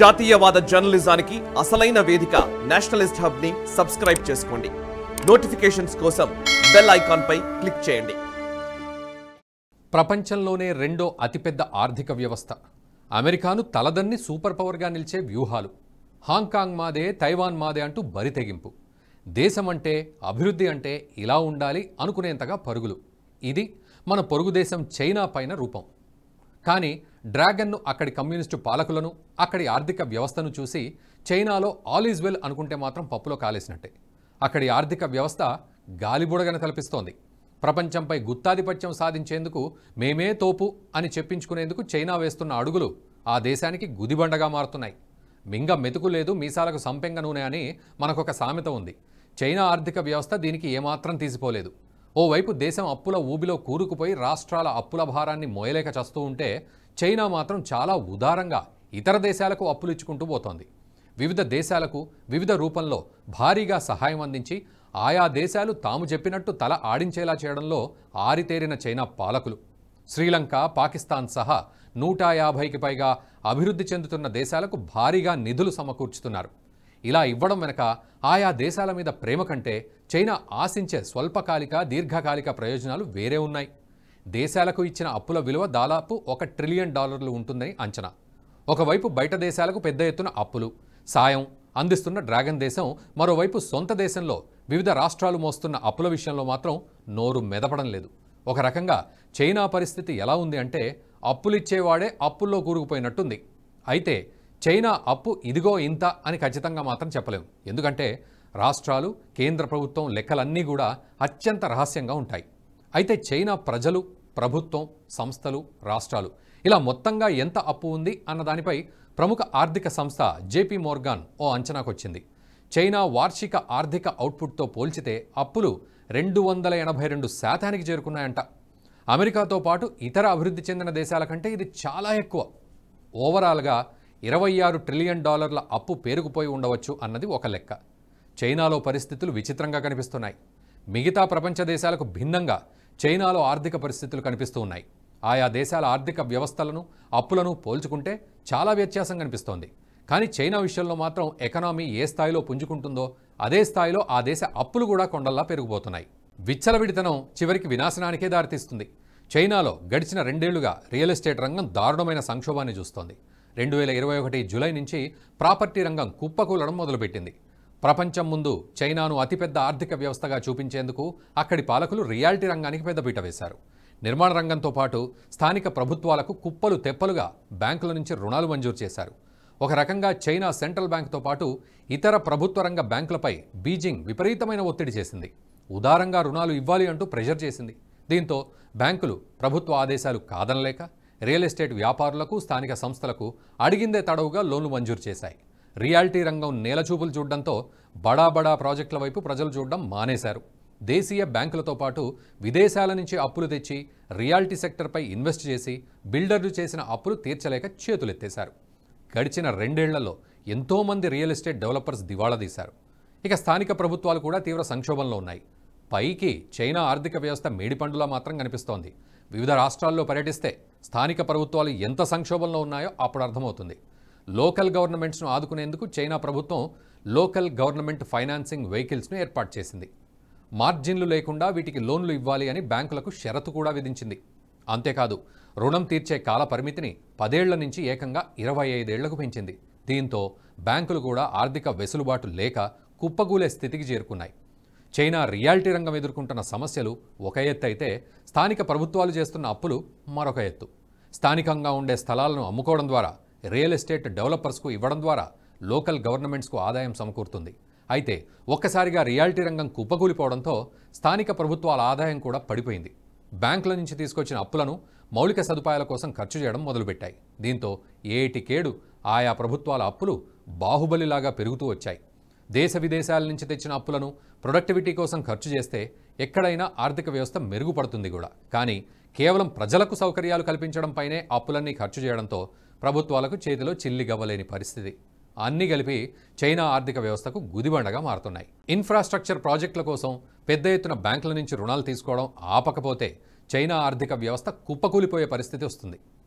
జాతీయవాద జర్నలిజానికి అసలైన వేదిక నేషనలిస్ట్ హబ్ ని సబ్స్క్రైబ్ చేసుకోండి నోటిఫికేషన్స్ కోసం బెల్ ఐకాన్ పై క్లిక్ చేయండి ప్రపంచంలోనే రెండో అతిపెద్ద ఆర్థిక వ్యవస్థ అమెరికాను తలదన్ని సూపర్ పవర్గా నిలిచే వ్యూహాలు హాంకాంగ్ మాదే తైవాన్ మాదే అంటూ బరితెగింపు దేశం అంటే అభివృద్ధి అంటే ఇలా ఉండాలి అనుకునేంతగా పరుగులు ఇది మన పొరుగుదేశం చైనా పైన రూపం కానీ డ్రాగన్ను అక్కడి కమ్యూనిస్టు పాలకులను అక్కడి ఆర్థిక వ్యవస్థను చూసి చైనాలో ఆల్ ఈజ్ వెల్ అనుకుంటే మాత్రం పప్పులో కాలేసినట్టే అక్కడి ఆర్థిక వ్యవస్థ గాలిబుడగన కల్పిస్తోంది ప్రపంచంపై గుత్తాధిపత్యం సాధించేందుకు మేమే తోపు అని చెప్పించుకునేందుకు చైనా వేస్తున్న అడుగులు ఆ దేశానికి గుదిబండగా మారుతున్నాయి మింగ మెతుకు లేదు మీసాలకు సంపెంగ నూనె అని మనకొక సామెత ఉంది చైనా ఆర్థిక వ్యవస్థ దీనికి ఏమాత్రం తీసిపోలేదు ఓవైపు దేశం అప్పుల ఊబిలో కూరుకుపోయి రాష్ట్రాల అప్పుల భారాన్ని మోయలేక చస్తూ ఉంటే చైనా మాత్రం చాలా ఉదారంగా ఇతర దేశాలకు అప్పులు ఇచ్చుకుంటూ పోతోంది వివిధ దేశాలకు వివిధ రూపంలో భారీగా సహాయం అందించి ఆయా దేశాలు తాము చెప్పినట్టు తల ఆడించేలా చేయడంలో ఆరితేరిన చైనా పాలకులు శ్రీలంక పాకిస్తాన్ సహా నూట యాభైకి పైగా అభివృద్ధి చెందుతున్న దేశాలకు భారీగా నిధులు సమకూర్చుతున్నారు ఇలా ఇవ్వడం వెనక ఆయా దేశాల మీద ప్రేమ కంటే చైనా ఆశించే స్వల్పకాలిక దీర్ఘకాలిక ప్రయోజనాలు వేరే ఉన్నాయి దేశాలకు ఇచ్చిన అప్పుల విలువ దాదాపు ఒక ట్రిలియన్ డాలర్లు ఉంటుందని అంచనా ఒకవైపు బయట దేశాలకు పెద్ద ఎత్తున అప్పులు సాయం అందిస్తున్న డ్రాగన్ దేశం మరోవైపు సొంత దేశంలో వివిధ రాష్ట్రాలు మోస్తున్న అప్పుల విషయంలో మాత్రం నోరు మెదపడం లేదు ఒక రకంగా చైనా పరిస్థితి ఎలా ఉంది అంటే అప్పులిచ్చేవాడే అప్పుల్లో కూరుకుపోయినట్టుంది అయితే చైనా అప్పు ఇదిగో ఇంత అని ఖచ్చితంగా మాత్రం చెప్పలేము ఎందుకంటే రాష్ట్రాలు కేంద్ర ప్రభుత్వం లెక్కలన్నీ కూడా అత్యంత రహస్యంగా ఉంటాయి అయితే చైనా ప్రజలు ప్రభుత్వం సంస్థలు రాష్ట్రాలు ఇలా మొత్తంగా ఎంత అప్పు ఉంది అన్న దానిపై ప్రముఖ ఆర్థిక సంస్థ జేపీ మోర్గాన్ ఓ అంచనాకొచ్చింది చైనా వార్షిక ఆర్థిక అవుట్పుట్తో పోల్చితే అప్పులు రెండు వందల ఎనభై రెండు శాతానికి చేరుకున్నాయంట అమెరికాతో పాటు ఇతర అభివృద్ధి చెందిన దేశాల కంటే ఇది చాలా ఎక్కువ ఓవరాల్గా ఇరవై ఆరు ట్రిలియన్ డాలర్ల అప్పు పేరుకుపోయి ఉండవచ్చు అన్నది ఒక లెక్క చైనాలో పరిస్థితులు విచిత్రంగా కనిపిస్తున్నాయి మిగతా ప్రపంచ దేశాలకు భిన్నంగా చైనాలో ఆర్థిక పరిస్థితులు కనిపిస్తూ ఉన్నాయి ఆయా దేశాల ఆర్థిక వ్యవస్థలను అప్పులను పోల్చుకుంటే చాలా వ్యత్యాసం కనిపిస్తోంది కానీ చైనా విషయంలో మాత్రం ఎకనామీ ఏ స్థాయిలో పుంజుకుంటుందో అదే స్థాయిలో ఆ దేశ అప్పులు కూడా కొండల్లా పెరిగిపోతున్నాయి విచ్చలవిడితనం చివరికి వినాశనానికే దారితీస్తుంది చైనాలో గడిచిన రెండేళ్లుగా రియల్ ఎస్టేట్ రంగం దారుణమైన సంక్షోభాన్ని చూస్తోంది రెండు వేల ఇరవై ఒకటి జులై నుంచి ప్రాపర్టీ రంగం కుప్పకూలడం మొదలుపెట్టింది ప్రపంచం ముందు చైనాను అతిపెద్ద ఆర్థిక వ్యవస్థగా చూపించేందుకు అక్కడి పాలకులు రియాలిటీ రంగానికి పెద్దపీట వేశారు నిర్మాణ రంగంతో పాటు స్థానిక ప్రభుత్వాలకు కుప్పలు తెప్పలుగా బ్యాంకుల నుంచి రుణాలు మంజూరు చేశారు ఒక రకంగా చైనా సెంట్రల్ బ్యాంక్తో పాటు ఇతర ప్రభుత్వ రంగ బ్యాంకులపై బీజింగ్ విపరీతమైన ఒత్తిడి చేసింది ఉదారంగా రుణాలు ఇవ్వాలి అంటూ ప్రెషర్ చేసింది దీంతో బ్యాంకులు ప్రభుత్వ ఆదేశాలు కాదనలేక రియల్ ఎస్టేట్ వ్యాపారులకు స్థానిక సంస్థలకు అడిగిందే తడవుగా లోన్లు మంజూరు చేశాయి రియాలిటీ రంగం నేలచూపులు చూడడంతో బడా బడా ప్రాజెక్టుల వైపు ప్రజలు చూడడం మానేశారు దేశీయ బ్యాంకులతో పాటు విదేశాల నుంచి అప్పులు తెచ్చి రియాలిటీ సెక్టర్పై ఇన్వెస్ట్ చేసి బిల్డర్లు చేసిన అప్పులు తీర్చలేక చేతులెత్తేశారు గడిచిన రెండేళ్లలో ఎంతోమంది రియల్ ఎస్టేట్ డెవలపర్స్ దివాళా తీశారు ఇక స్థానిక ప్రభుత్వాలు కూడా తీవ్ర సంక్షోభంలో ఉన్నాయి పైకి చైనా ఆర్థిక వ్యవస్థ మేడిపండులా మాత్రం కనిపిస్తోంది వివిధ రాష్ట్రాల్లో పర్యటిస్తే స్థానిక ప్రభుత్వాలు ఎంత సంక్షోభంలో ఉన్నాయో అప్పుడు అర్థమవుతుంది లోకల్ గవర్నమెంట్స్ను ఆదుకునేందుకు చైనా ప్రభుత్వం లోకల్ గవర్నమెంట్ ఫైనాన్సింగ్ వెహికల్స్ను ఏర్పాటు చేసింది మార్జిన్లు లేకుండా వీటికి లోన్లు ఇవ్వాలి అని బ్యాంకులకు షరతు కూడా విధించింది అంతేకాదు రుణం తీర్చే కాల పరిమితిని పదేళ్ల నుంచి ఏకంగా ఇరవై ఐదేళ్లకు పెంచింది దీంతో బ్యాంకులు కూడా ఆర్థిక వెసులుబాటు లేక కుప్పగూలే స్థితికి చేరుకున్నాయి చైనా రియాలిటీ రంగం ఎదుర్కొంటున్న సమస్యలు ఒక ఎత్తు అయితే స్థానిక ప్రభుత్వాలు చేస్తున్న అప్పులు మరొక ఎత్తు స్థానికంగా ఉండే స్థలాలను అమ్ముకోవడం ద్వారా రియల్ ఎస్టేట్ డెవలపర్స్కు ఇవ్వడం ద్వారా లోకల్ గవర్నమెంట్స్కు ఆదాయం సమకూరుతుంది అయితే ఒక్కసారిగా రియాలిటీ రంగం కుప్పకూలిపోవడంతో స్థానిక ప్రభుత్వాల ఆదాయం కూడా పడిపోయింది బ్యాంకుల నుంచి తీసుకొచ్చిన అప్పులను మౌలిక సదుపాయాల కోసం ఖర్చు చేయడం మొదలుపెట్టాయి దీంతో ఏటికేడు ఆయా ప్రభుత్వాల అప్పులు బాహుబలిలాగా పెరుగుతూ వచ్చాయి దేశ విదేశాల నుంచి తెచ్చిన అప్పులను ప్రొడక్టివిటీ కోసం ఖర్చు చేస్తే ఎక్కడైనా ఆర్థిక వ్యవస్థ మెరుగుపడుతుంది కూడా కానీ కేవలం ప్రజలకు సౌకర్యాలు కల్పించడంపైనే అప్పులన్నీ ఖర్చు చేయడంతో ప్రభుత్వాలకు చేతిలో చిల్లిగవ్వలేని పరిస్థితి అన్నీ కలిపి చైనా ఆర్థిక వ్యవస్థకు గుదిబండగా మారుతున్నాయి ఇన్ఫ్రాస్ట్రక్చర్ ప్రాజెక్టుల కోసం పెద్ద ఎత్తున బ్యాంకుల నుంచి రుణాలు తీసుకోవడం ఆపకపోతే చైనా ఆర్థిక వ్యవస్థ కుప్పకూలిపోయే పరిస్థితి వస్తుంది